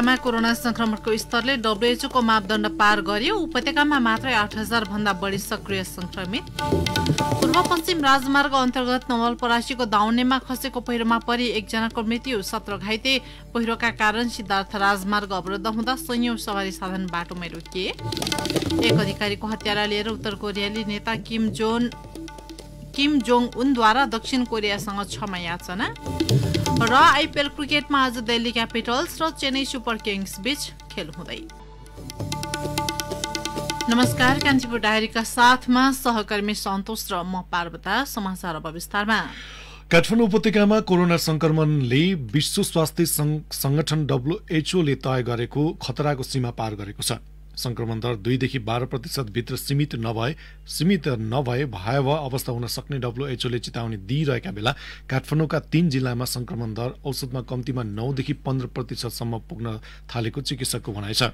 उपत्यकामा कोरोना संक्रमणको स्तरले डब्लुएचओको मापदण्ड पार गर्यो उपत्यकामा मात्रै आठ हजार भन्दा बढी सक्रिय संक्रमित पूर्व पश्चिम राजमार्ग अन्तर्गत नवलपरासीको दाउनेमा खसेको पहिरोमा परि एकजनाको मृत्यु सत्र घाइते पहिरोका कारण सिद्धार्थ राजमार्ग अवरुद्ध हुँदा सयौं सवारी साधन बाटोमै रोकिए एक अधिकारीको हत्यारा लिएर उत्तर कोरियाली नेता किम जोन किम जोङ उनद्वारा दक्षिण कोरियासँग क्षमा याचना र आइपिएल क्रिकेटमा आज दिल्ली क्यापिटल्स र चेन्नई सुपर किङ्स बीच खेल हुँदै नमस्कार कान्तिपुर डायरीका साथमा सहकर्मी सन्तोष र म पार्वता समाचार अब विस्तारमा काठमाडौँ उपत्यकामा कोरोना संक्रमणले विश्व स्वास्थ्य सङ्गठन डब्लुएचओले तय गरेको खतराको सीमा पार गरेको छ संक्रमण दर दुईदेखि बाह्र प्रतिशतभित्र सीमित नभए सीमित नभए भयावह अवस्था हुन सक्ने डब्लुएचओले चेतावनी दिइरहेका बेला काठमाडौँका तीन जिल्लामा संक्रमण दर औषधमा कम्तीमा नौदेखि पन्ध्र प्रतिशतसम्म पुग्न थालेको चिकित्सकको भनाइ छ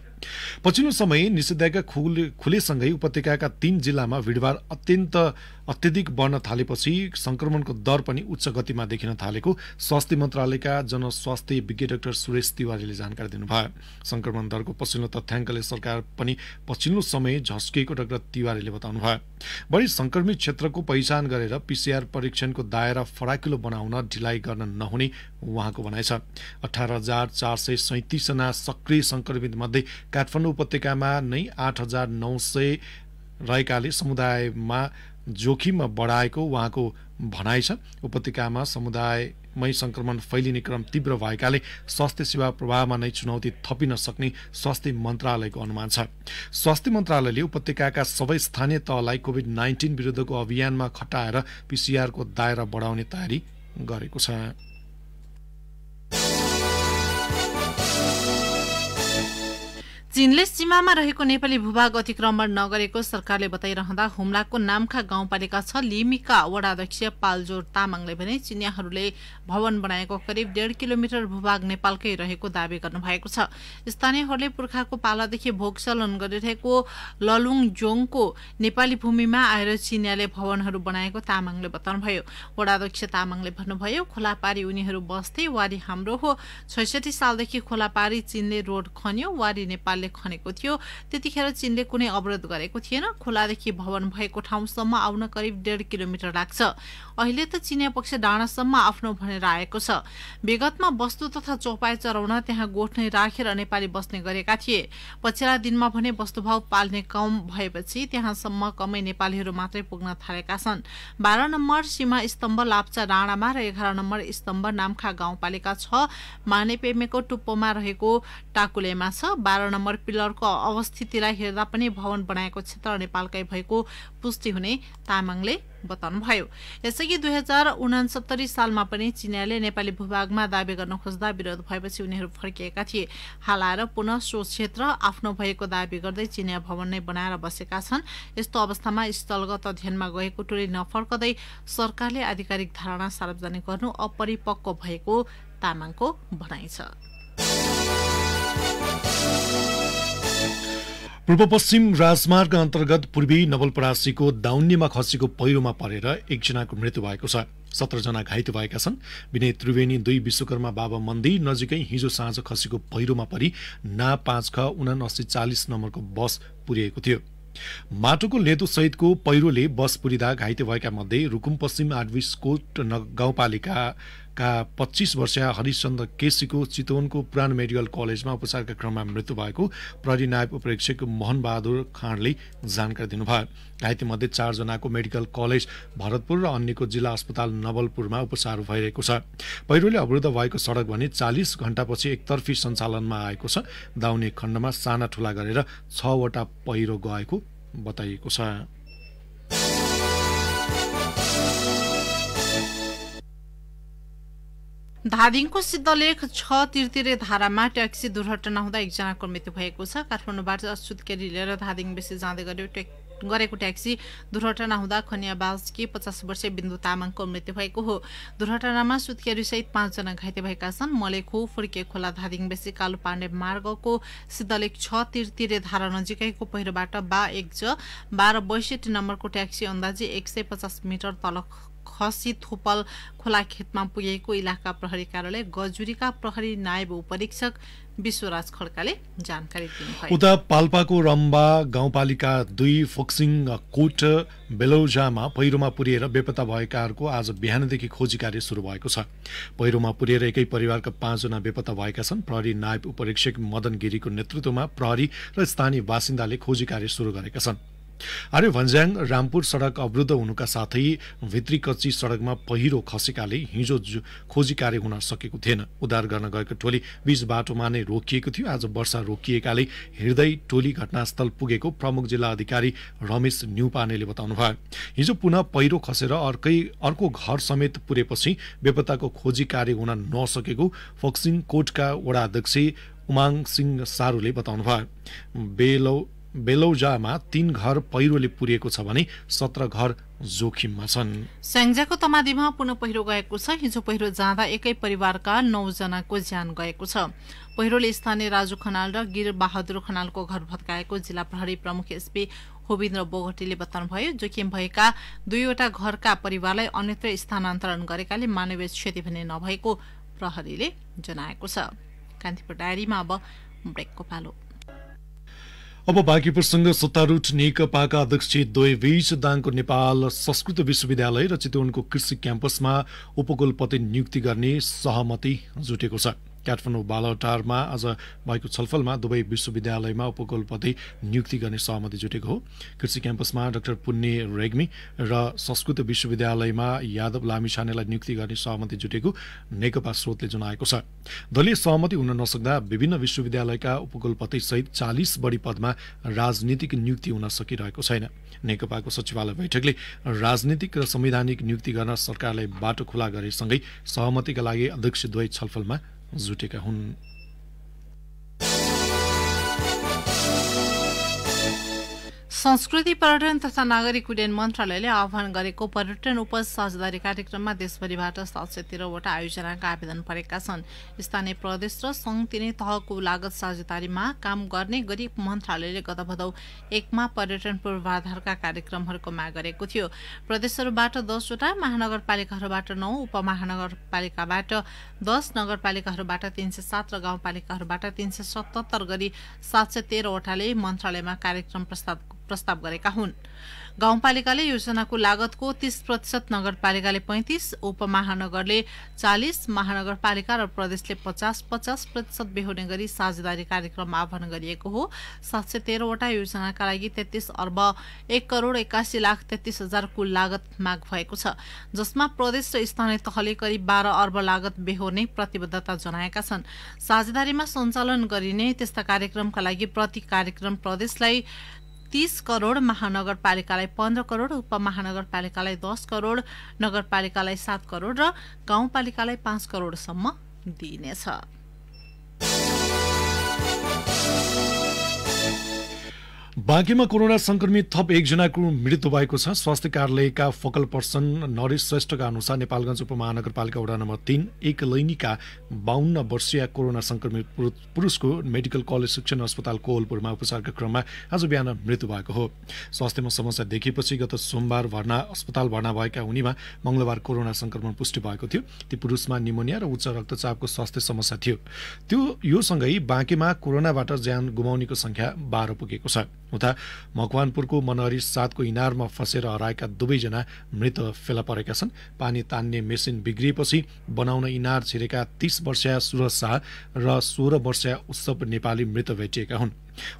पछिल्लो समय निषेधाज्ञा खुले खुलेसँगै उपत्यकाका तीन जिल्लामा भिडभाड अत्यन्त अत्यधिक बढ्न थालेपछि संक्रमणको दर पनि उच्च गतिमा देखिन थालेको स्वास्थ्य मन्त्रालयका जनस्वास्थ्य विज्ञ डाक्टर सुरेश तिवारीले जानकारी दिनुभयो संक्रमण दरको पछिल्लो तथ्याङ्कले सरकार पनि पछिल्लो समय झस्किएको डाक्टर तिवारीले बताउनु भयो बढी संक्रमित क्षेत्रको पहिचान गरेर पिसिआर परीक्षणको दायरा फराकिलो बनाउन ढिलाइ गर्न नहुने उहाँको भनाइ छ अठार हजार चार सय सैतिसजना सक्रिय संक्रमित मध्ये काठमाडौँ उपत्यकामा नै आठ हजार नौ सय रहेकाले समुदायमा जोखिममा बढाएको उहाँको भनाइ छ उपत्यकामा समुदाय मै संक्रमण फैलिने क्रम तीव्र भएकाले स्वास्थ्य सेवा प्रवाहमा नै चुनौती थपिन सक्ने स्वास्थ्य मन्त्रालयको अनुमान छ स्वास्थ्य मन्त्रालयले उपत्यकाका सबै स्थानीय तहलाई कोभिड नाइन्टिन विरुद्धको अभियानमा खटाएर पिसिआरको दायरा बढाउने तयारी गरेको छ चीनले सीमामा रहेको नेपाली भूभाग अतिक्रमण नगरेको सरकारले बताइरहँदा हुम्लाको नामखा गाउँपालिका छ लिमिका वडाध्यक्ष पालजोर तामाङले भने चिनियाहरूले भवन बनाएको करिब डेढ किलोमिटर भूभाग नेपालकै रहेको दावी गर्नुभएको छ स्थानीयहरूले पुर्खाको पालादेखि भोगचलन गरिरहेको ललुङ जोङको नेपाली भूमिमा आएर चिनियाले भवनहरू बनाएको तामाङले बताउनुभयो वडाध्यक्ष तामाङले भन्नुभयो खोला पारी उनीहरू बस्थे वारी हाम्रो हो छैसठी सालदेखि खोला पारी चीनले रोड खन्यो वारी नेपालले चीनले खनेको थियो त्यतिखेर चीनले कुनै अवरोध गरेको थिएन खोलादेखि भवन भएको ठाउँसम्म आउन करिब डेढ किलोमिटर लाग्छ अहिले त चिनिया पक्ष डाँडासम्म आफ्नो भनेर आएको छ विगतमा वस्तु तथा चौपाई चराउन त्यहाँ गोठ नै राखेर नेपाली बस्ने गरेका थिए पछिल्ला दिनमा भने वस्तुभाव पाल्ने कम भएपछि त्यहाँसम्म कमै नेपालीहरू मात्रै पुग्न थालेका छन् बाह्र नम्बर सीमा स्तम्भ लाप्चा डाँडामा र एघार नम्बर स्तम्भ नाम्खा गाउँपालिका छ मानेपेमेको टुप्पोमा रहेको टाकुलेमा छ बाह्र नम्बर पिलरको अवस्थितिलाई हेर्दा पनि भवन बनाएको क्षेत्र नेपालकै भएको पुष्टि हुने तामाङले बताउनुभयो यसअघि दुई हजार उनासत्तरी सालमा पनि चिनियाले नेपाली भूभागमा दावी गर्न खोज्दा विरोध भएपछि उनीहरू फर्किएका थिए हाल आएर पुनः सो क्षेत्र आफ्नो भएको दावी गर्दै चिनिया भवन नै बनाएर बसेका छन् यस्तो अवस्थामा स्थलगत अध्ययनमा गएको टोली नफर्कदै सरकारले आधिकारिक धारणा सार्वजनिक गर्नु अपरिपक्व भएको तामाङको भनाइ छ पूर्व पश्चिम राजमार्ग अन्तर्गत पूर्वी नवलपरासीको दाउन्नेमा खसीको पहिरोमा परेर एकजनाको मृत्यु भएको छ सत्रजना घाइते भएका छन् विनय त्रिवेणी दुई विश्वकर्मा बाबा मन्दिर नजिकै हिजो साँझ खसीको पहिरोमा परि ना पाँच ख उनासी चालिस नम्बरको बस पुर्याएको थियो माटोको सहितको पहिरोले बस पुरिँदा घाइते भएका मध्ये रुकुम पश्चिम आडविसकोट गाउँपालिका का पच्चिस वर्षीय हरिशचन्द्र केसीको चितवनको पुरान मेडिकल कलेजमा उपचारका क्रममा मृत्यु भएको प्रहरी नायब उपरीक्षक मोहनबहादुर खाँडले जानकारी दिनुभयो घाइतेमध्ये चारजनाको मेडिकल कलेज भरतपुर र अन्यको जिल्ला अस्पताल नवलपुरमा उपचार भइरहेको छ पहिरोले अवरुद्ध भएको सडक भने चालिस घण्टापछि एकतर्फी सञ्चालनमा आएको छ दाउने खण्डमा साना ठुला गरेर छवटा पहिरो गएको बताइएको छ धादिङको सिद्धलेख छ तिर्तिरे धारामा ट्याक्सी दुर्घटना हुँदा एकजनाको मृत्यु भएको छ काठमाडौँबाट अछुत केरी लिएर धादिङ बेसी जाँदै गर्यो ट्याक गरेको ट्याक्सी दुर्घटना हुँदा खनियाबासकी पचास वर्षीय बिन्दु तामाङको मृत्यु भएको हो दुर्घटनामा सुत्केरीसहित पाँचजना घाइते भएका छन् मलेखो फुर्के खोला धादिङ बेसी कालो पाण्डे मार्गको सिद्धलेख छ तिर्तिरे धारा नजिकैको पहिरोबाट बा एक ज बाह्र बैसठी नम्बरको ट्याक्सी अन्दाजी एक सय पचास मिटर तल खसी खोला खेतमा पुगेको इलाका प्रहरी कार्यालय गजुरीका प्रहरी नायब उपरीक्षक विश्वराज खड्काले जानकारी दिनुभयो उता पाल्पाको रम्बा गाउँपालिका दुई फोक्सिङ कोट बेलौजामा पहिरोमा पुर्एर बेपत्ता भएकाहरूको आज बिहानदेखि खोजी कार्य सुरु भएको छ पहिरोमा पुर्एर एकै परिवारका पाँचजना बेपत्ता भएका छन् प्रहरी नायब उपरीक्षक मदन गिरीको नेतृत्वमा प्रहरी र स्थानीय बासिन्दाले खोजी कार्य सुरु गरेका छन् आर्य भन्ज्याङ रामपुर सड़क अवरुद्ध हुनुका साथै भित्री कच्ची सड़कमा पहिरो खसेकाले हिजो खोजी कार्य हुन सकेको थिएन उद्धार गर्न गएको टोली बीच बाटोमा नै रोकिएको थियो आज वर्षा रोकिएकाले हिँड्दै टोली घटनास्थल पुगेको प्रमुख जिल्ला अधिकारी रमेश न्युपानेले बताउनुभयो हिजो पुनः पहिरो खसेर अर्कै अर्को घर समेत पुरेपछि बेपत्ताको खोजी कार्य हुन नसकेको फक्सिङ कोटका वडा अध्यक्ष उमाङ सिंह सारूले बताउनुभयो बेलौ बेलौजामा तीन घर पहिरोले पुरिएको छ भने सत्र घर जोखिममा छन् स्याङ्जाको तमादीमा पुनः पहिरो गएको छ हिजो पहिरो जाँदा एकै परिवारका नौजनाको ज्यान गएको छ पहिरोले स्थानीय राजु खनाल र गिर बहादुर खनालको घर भत्काएको जिल्ला प्रहरी प्रमुख एसपी होविन्द्र बोगटीले बताउनुभयो जोखिम भएका दुईवटा घरका परिवारलाई अन्यत्र स्थानान्तरण गरेकाले मानवीय क्षति भने नभएको प्रहरीले जनाएको छ कान्तिपुर डायरीमा अब ब्रेकको पालो अब प्रसङ्ग सत्तारूढ नेकपाका अध्यक्ष द्वयबीच दाङको नेपाल संस्कृत विश्वविद्यालय र चितवनको कृषि क्याम्पसमा उपकुलपति नियुक्ति गर्ने सहमति जुटेको छ काठमाडौँ बालटारमा आज भएको छलफलमा दुवै विश्वविद्यालयमा उपकुलपति नियुक्ति गर्ने सहमति जुटेको हो कृषि क्याम्पसमा डाक्टर पुण्य रेग्मी र संस्कृत विश्वविद्यालयमा यादव लामिछानेलाई नियुक्ति गर्ने सहमति जुटेको नेकपा स्रोतले जनाएको छ दलीय सहमति हुन नसक्दा विभिन्न विश्वविद्यालयका उपकुलपति सहित चालिस बढी पदमा राजनीतिक नियुक्ति हुन सकिरहेको छैन नेकपाको सचिवालय बैठकले राजनीतिक र संवैधानिक नियुक्ति गर्न सरकारले बाटो खुला गरेसँगै सहमतिका लागि अध्यक्ष दुवै छलफलमा Hund संस्कृति पर्यटन तथा नागरिक उड्डयन मन्त्रालयले आह्वान गरेको पर्यटन उपज साझेदारी कार्यक्रममा देशभरिबाट सात सय तेह्रवटा आयोजनाका आवेदन परेका छन् स्थानीय प्रदेश र सङ्घ तिनै तहको लागत साझेदारीमा काम गर्ने गरी मन्त्रालयले गत भदौ एकमा पर्यटन पूर्वाधारका कार्यक्रमहरूको माग गरेको थियो प्रदेशहरूबाट दसवटा महानगरपालिकाहरूबाट नौ उपमहानगरपालिकाबाट दस नगरपालिकाहरूबाट तिन सय सात र गाउँपालिकाहरूबाट तिन सय सतहत्तर गरी सात सय तेह्रवटाले मन्त्रालयमा कार्यक्रम प्रस्ताव प्रस्ताव गरेका हुन् गाउँपालिकाले योजनाको लागतको तीस प्रतिशत नगरपालिकाले पैंतिस उपमहानगरले चालिस महानगरपालिका र प्रदेशले पचास पचास प्रतिशत बेहोर्ने गरी साझेदारी कार्यक्रम आह्वान गरिएको हो सात सय तेह्रवटा योजनाका लागि तेत्तिस अर्ब एक करोड़ एक्कासी लाख तेत्तिस हजार कुल लागत माग भएको छ जसमा प्रदेश र स्थानीय तहले करिब बाह्र अर्ब लागत बेहोर्ने प्रतिबद्धता जनाएका छन् साझेदारीमा सञ्चालन गरिने त्यस्ता कार्यक्रमका लागि प्रति कार्यक्रम प्रदेशलाई तीस करोड महानगरपालिकालाई पन्ध्र करोड उपमहानगरपालिकालाई दस करोड नगरपालिकालाई सात करोड र गाउँपालिकालाई पाँच करोडसम्म दिइनेछ बाँकीमा कोरोना संक्रमित थप एकजनाको मृत्यु भएको छ स्वास्थ्य कार्यालयका फोकल पर्सन नरेश श्रेष्ठका अनुसार नेपालगञ्ज उपमहानगरपालिका वडा नम्बर तिन एक लैनीका बाहन्न वर्षीय कोरोना संक्रमित पुरुषको मेडिकल कलेज शिक्षण अस्पताल कोहलपुरमा उपचारका क्रममा आज बिहान मृत्यु भएको हो स्वास्थ्यमा समस्या देखिएपछि गत सोमबार भर्ना अस्पताल भर्ना भएका हुनेमा मङ्गलबार कोरोना संक्रमण पुष्टि भएको थियो ती पुरुषमा निमोनिया र उच्च रक्तचापको स्वास्थ्य समस्या थियो त्यो योसँगै बाँकीमा कोरोनाबाट ज्यान गुमाउनेको संख्या बाह्र पुगेको छ उता मकवानपुरको मनहरी सातको इनारमा फँसेर हराएका दुवैजना मृत फेला परेका छन् पानी तान्ने मेसिन बिग्रिएपछि बनाउन इनार छिरेका तीस वर्षीय सुरज शाह र सोह्र वर्षीय उत्सव नेपाली मृत भेटिएका हुन्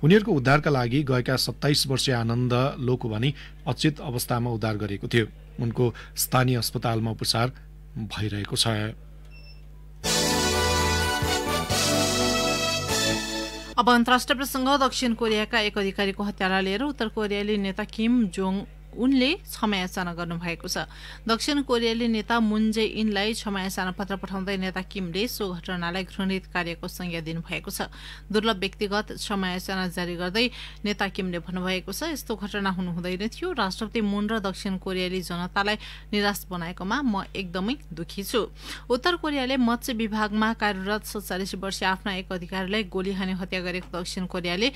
उनीहरूको उद्धारका लागि गएका सत्ताइस वर्षीय आनन्द लोको भनी अचेत अवस्थामा उद्धार गरिएको थियो उनको स्थानीय अस्पतालमा उपचार भइरहेको छ अब अन्तर्राष्ट्रिय प्रसङ्ग दक्षिण कोरियाका एक अधिकारीको हत्यालाई लिएर उत्तर कोरियाली नेता किम जोङ उनले क्षमायाचना गर्नुभएको छ दक्षिण कोरियाली नेता मुन्जे इनलाई क्षमायाचना पत्र पठाउँदै नेता किमले सो घटनालाई घृणित कार्यको संज्ञा दिनुभएको छ दुर्लभ व्यक्तिगत क्षमायाचना जारी गर्दै नेता किमले भन्नुभएको छ यस्तो घटना हुनु हुँदैन थियो राष्ट्रपति मुन र दक्षिण कोरियाली जनतालाई निराश बनाएकोमा म एकदमै दुखी छु उत्तर कोरियाले मत्स्य विभागमा कार्यरत सत्तालिस वर्षीय आफ्ना एक अधिकारीलाई गोली हाने हत्या गरेको दक्षिण कोरियाले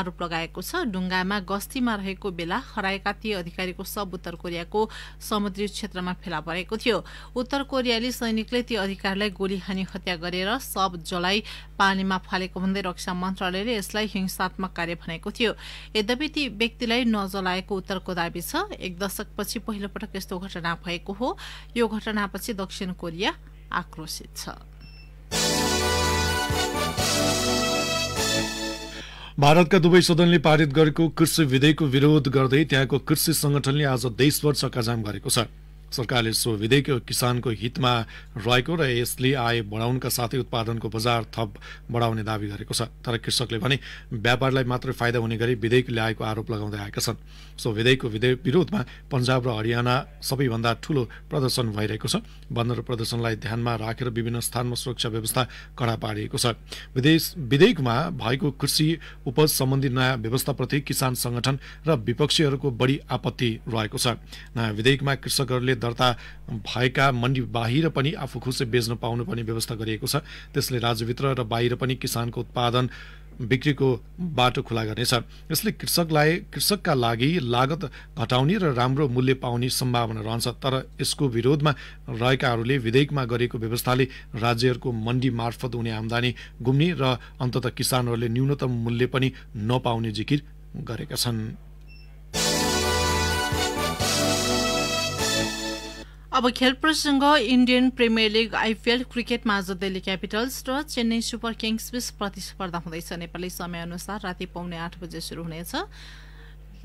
आरोप लगाएको छ डुङ्गामा गस्तीमा रहेको बेला हराएका ती अधिकारी गरेको सब उत्तर कोरियाको समुद्री क्षेत्रमा फेला परेको थियो उत्तर कोरियाली सैनिकले ती अधिकारलाई गोली हानी हत्या गरेर सब जलाई पानीमा फालेको भन्दै रक्षा मन्त्रालयले यसलाई हिंसात्मक कार्य भनेको थियो यद्यपि ती व्यक्तिलाई नजलाएको उत्तरको दावी छ एक दशकपछि पहिलो पटक यस्तो घटना भएको हो यो घटनापछि दक्षिण कोरिया आक्रोशित छ भारतका दुवै सदनले पारित गरेको कृषि विधेयकको विरोध गर्दै त्यहाँको कृषि संगठनले आज देशभर चक्काजाम गरेको छ सरकारले सो विधेयक किसानको हितमा रहेको र यसले आय बढाउनका साथै उत्पादनको बजार थप बढाउने दावी गरेको छ तर कृषकले भने व्यापारलाई मात्र फाइदा हुने गरी विधेयक ल्याएको आरोप लगाउँदै आएका छन् सो विधेयकको विधेयक विरोधमा पन्जाब र हरियाणा सबैभन्दा ठूलो प्रदर्शन भइरहेको छ बन्द र प्रदर्शनलाई ध्यानमा राखेर विभिन्न स्थानमा सुरक्षा व्यवस्था कडा पारिएको छ विदेश विधेयकमा भएको कृषि उपज सम्बन्धी नयाँ व्यवस्थाप्रति किसान सङ्गठन र विपक्षीहरूको बढी आपत्ति रहेको छ नयाँ विधेयकमा कृषकहरूले दर्ता भएका मण्डी बाहिर पनि आफू खुसी बेच्न पाउनुपर्ने व्यवस्था गरिएको छ त्यसले राज्यभित्र र बाहिर पनि किसानको उत्पादन बिक्रीको बाटो खुला गर्नेछ यसले कृषकलाई कृषकका लागि लागत घटाउने र राम्रो मूल्य पाउने सम्भावना रहन्छ तर यसको विरोधमा रहेकाहरूले विधेयकमा गरेको व्यवस्थाले राज्यहरूको मण्डी मार्फत हुने आम्दानी गुम्ने र अन्तत किसानहरूले न्यूनतम मूल्य पनि नपाउने जिकिर गरेका छन् अब खेल प्रसङ्ग इन्डियन प्रिमियर लिग आइपिएल क्रिकेटमा आज दिल्ली क्यापिटल्स र चेन्नई सुपर किङ्स बीच प्रतिस्पर्धा हुँदैछ नेपाली समयअनुसार राति पाउने आठ बजे सुरु हुनेछ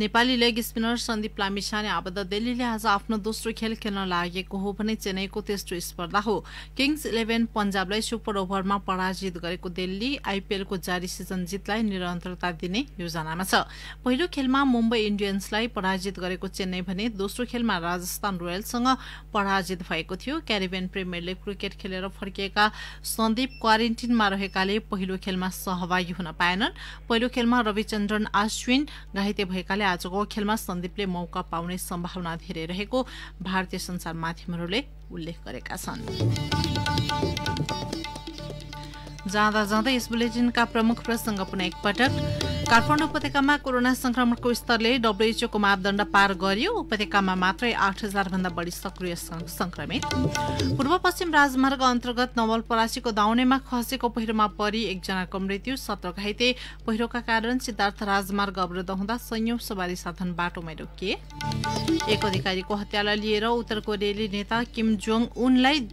नेपाली लेग स्पिनर सन्दीप लामिछाने आबद्ध दिल्लीले आज आफ्नो दोस्रो खेल खेल्न लागेको हो भने चेन्नईको तेस्रो स्पर्धा हो किङ्स इलेभेन पन्जाबलाई सुपर ओभरमा पराजित गरेको दिल्ली आइपिएलको जारी सिजन जितलाई निरन्तरता दिने योजनामा छ पहिलो खेलमा मुम्बई इन्डियन्सलाई पराजित गरेको चेन्नई भने दोस्रो खेलमा राजस्थान रोयल्ससँग पराजित भएको थियो क्यारिबियन प्रिमियर लिग क्रिकेट खेलेर फर्किएका सन्दीप क्वारेन्टिनमा रहेकाले पहिलो खेलमा सहभागी हुन पाएनन् पहिलो खेलमा रविचन्द्रन अश्विन घाइते भएकाले आजको खेलमा सन्दीपले मौका पाउने सम्भावना धेरै रहेको भारतीय सञ्चार माध्यमहरूले उल्लेख गरेका छन् जाँदा जाँदै यस बुलेटिनका प्रमुख प्रसङ्ग पुनः एकपटक काठमाडौँ उपत्यकामा कोरोना संक्रमणको स्तरले डब्ल्युएचओको मापदण्ड पार गर्यो उपत्यकामा मात्रै आठ हजार भन्दा बढी सक्रिय संक्रमित पूर्व पश्चिम राजमार्ग अन्तर्गत नवलपरासीको दाउनेमा खसेको पहिरोमा परि एकजनाको मृत्यु सत्र घाइते पहिरोका कारण सिद्धार्थ राजमार्ग अवरुद्ध हुँदा संयौं सवारी साधन बाटोमै रोकिए एक अधिकारीको हत्यालाई लिएर उत्तर कोरियाली नेता किम जोङ उनलाई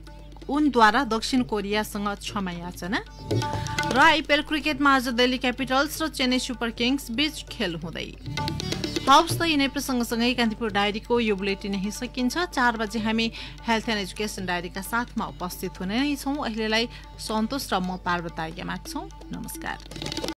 उनद्वारा दक्षिण कोरियासँग क्षमा याचना र आइपिएल क्रिकेटमा आज दिल्ली क्यापिटल्स र चेन्नई सुपर किङ्स बीच खेल हुँदै हवस् त यिनै प्रसङ्गसँगै कान्तिपुर डायरीको यो बुलेटिन यहीँ सकिन्छ चार बजे हामी हेल्थ एन्ड एजुकेसन डायरीका साथमा उपस्थित हुने नै छौँ अहिलेलाई सन्तोष र म पार्वत आज्ञा माग्छौँ नमस्कार